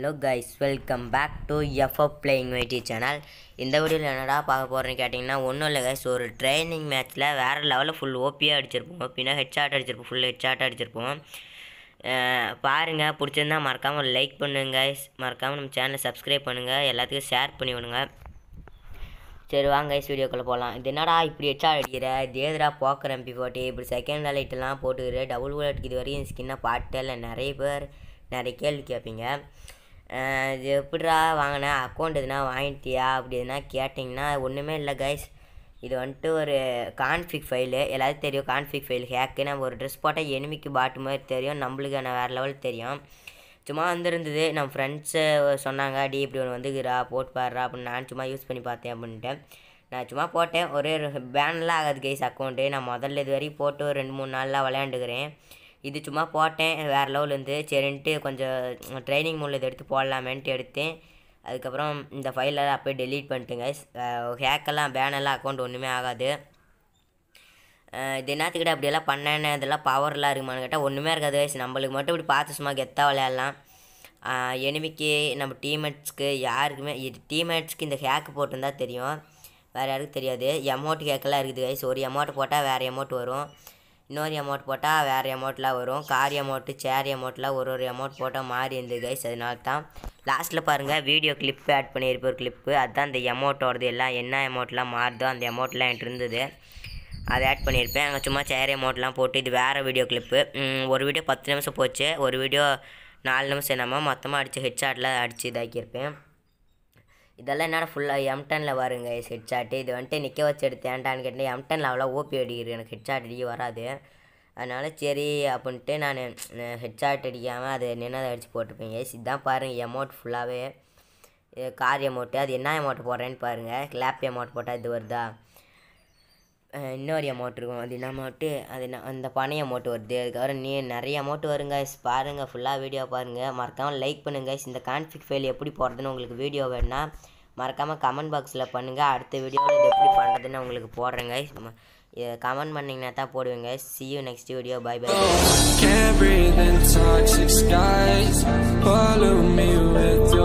hello guys welcome back to FF playing வைட்டி channel இந்த வீடியோவில் என்னடா பார்க்க போகிறேன்னு கேட்டிங்கன்னா ஒன்றும் இல்லை கைஸ் ஒரு ட்ரைனிங் மேட்ச்சில் வேறு லெவலில் ஃபுல் ஓபியாக அடிச்சிருப்போம் ஓப்பினா ஹெட்ஷாட் அடிச்சிருப்போம் ஃபுல் ஹெட்ஷாட் அடிச்சிருப்போம் பாருங்கள் பிடிச்சிருந்தா மறக்காமல் ஒரு லைக் பண்ணுங்க கைஸ் மறக்காமல் நம்ம சேனலை சப்ஸ்கிரைப் பண்ணுங்கள் எல்லாத்துக்கும் ஷேர் பண்ணி விடுங்க சரி வாங்க கைஸ் வீடியோக்குள்ளே போகலாம் இது என்னடா இப்படி ஹெட்ஷாட் அடிக்கிற இது எதுடா போக்குற எம்பி போட்டி இப்படி செகண்ட் லைட்டெல்லாம் போட்டுக்கிற டபுள் ஓல் அடிக்கிறது வரையும் ஸ்கின்னாக பாட்டு இல்லை நிறைய பேர் நிறைய கேள்வி கேட்பீங்க இது எப்படிடா வாங்கின அக்கௌண்ட் எதுனா வாங்கிட்டியா அப்படி எதுனா கேட்டிங்கன்னா ஒன்றுமே இல்லை கைஸ் இது வந்துட்டு ஒரு கான்ஃபிக் ஃபைலு எல்லாத்தையும் தெரியும் கான்ஃபிக் ஃபைல் ஹேக்கு நம்ம ஒரு ட்ரெஸ் போட்டால் எனிமிக்கு பாட்டு மாதிரி தெரியும் நம்மளுக்கு நான் வேறு லெவல் தெரியும் சும்மா வந்துருந்தது நம்ம ஃப்ரெண்ட்ஸு சொன்னாங்க டி இப்படி ஒன்று வந்துக்கிறா போட்டு பாடுறா அப்படின்னு நான் சும்மா யூஸ் பண்ணி பார்த்தேன் அப்படின்ட்டு நான் சும்மா போட்டேன் ஒரே பேனெலாம் ஆகாது கைஸ் அக்கௌண்ட்டு நான் முதல்ல இது வரைக்கும் போட்டு ஒரு ரெண்டு மூணு நாளில் விளையாண்டுக்கிறேன் இது சும்மா போட்டேன் வேறு லெவலேருந்து இருந்து சரின்ட்டு கொஞ்சம் ட்ரைனிங் மூலம் இதை எடுத்து போடலாமேன்ட்டு எடுத்தேன் அதுக்கப்புறம் இந்த ஃபைலெல்லாம் அப்படியே டெலீட் பண்ணிட்டேங்க ஹேக்கெல்லாம் பேனெல்லாம் அக்கௌண்ட் ஒன்றுமே ஆகாது இது என்னத்துக்கிட்ட அப்படியெல்லாம் பண்ணேன்னு இதெல்லாம் பவர்லாம் இருக்குமான்னு கேட்டால் ஒன்றுமே இருக்காது வயசு நம்மளுக்கு மட்டும் இப்படி பார்த்து சும்மா கெத்தாக விளையாடலாம் எனிமிக்கு நம்ம டீம்மேட்ஸ்க்கு யாருக்குமே இது டீம்மேட்ஸ்க்கு இந்த ஹேக்கு போட்டிருந்தா தெரியும் வேறு யாருக்கும் தெரியாது எமௌண்ட் ஹேக்கெல்லாம் இருக்குது வயசு ஒரு எமௌண்ட் போட்டால் வேறு எமௌண்ட் வரும் இன்னொரு அமௌண்ட் போட்டால் வேறு அமௌண்ட்லாம் வரும் கார் அமௌண்ட்டு சேர் அமௌண்ட்லாம் ஒரு ஒரு அமௌண்ட் போட்டால் மாறி இருந்தது கைஸ் அதனால தான் லாஸ்ட்டில் பாருங்கள் வீடியோ கிளிப்பு ஆட் பண்ணியிருப்போம் ஒரு கிளிப்பு அதுதான் அந்த எமௌண்ட்டோடது எல்லாம் என்ன அமௌண்ட்லாம் மாறுதோ அந்த அமௌண்ட்லாம் என்கிட்ட இருந்தது அதை ஆட் பண்ணியிருப்பேன் அங்கே சும்மா சேர் அமௌண்ட்லாம் போட்டு இது வேறு வீடியோ கிளிப்பு ஒரு வீடியோ பத்து நிமிஷம் போச்சு ஒரு வீடியோ நாலு நிமிஷம் என்னமோ மொத்தமாக அடித்து ஹெட்ஷாட்டில் அடித்து இதாக்கியிருப்பேன் இதெல்லாம் என்னடா ஃபுல்லாக எம்டனில் வருங்க ஹெட் ஷாட்டு இது வந்துட்டு நிற்க வச்சு எடுத்தேன்டான்னு கேட்டேன் எம்டனில் அவ்வளோ ஓபி அடிக்கிறது எனக்கு ஹெட் ஷாட் அடிக்க வராது அதனால் சரி அப்படின்ட்டு நான் ஹெட் ஷாட் அடிக்காமல் அது நின்னதை அடித்து போட்டிருப்பேன் ஏசி இதுதான் பாருங்கள் எமௌண்ட் ஃபுல்லாகவே கார் எமௌண்ட்டு அது என்ன எமௌண்ட் போடுறேன்னு பாருங்கள் கிளாப் எமௌண்ட் போட்டால் இது வருதா இன்னொரு அமௌண்ட் இருக்கும் அது என்ன அமௌண்ட்டு அது என்ன அந்த பனை அமௌண்ட் வருது அதுக்கப்புறம் நீ நிறைய அமௌண்ட் வருங்க பாருங்கள் ஃபுல்லாக வீடியோ பாருங்கள் மறக்காமல் லைக் பண்ணுங்க இந்த கான்ஃபிக் ஃபைல் எப்படி போடுறதுன்னு உங்களுக்கு வீடியோ வேணா மறக்காமல் கமெண்ட் பாக்ஸில் பண்ணுங்கள் அடுத்த வீடியோவில் இது எப்படி பண்ணுறதுன்னு உங்களுக்கு போடுறேங்க கமெண்ட் பண்ணிங்கன்னா தான் போடுவேங்க see you next video bye by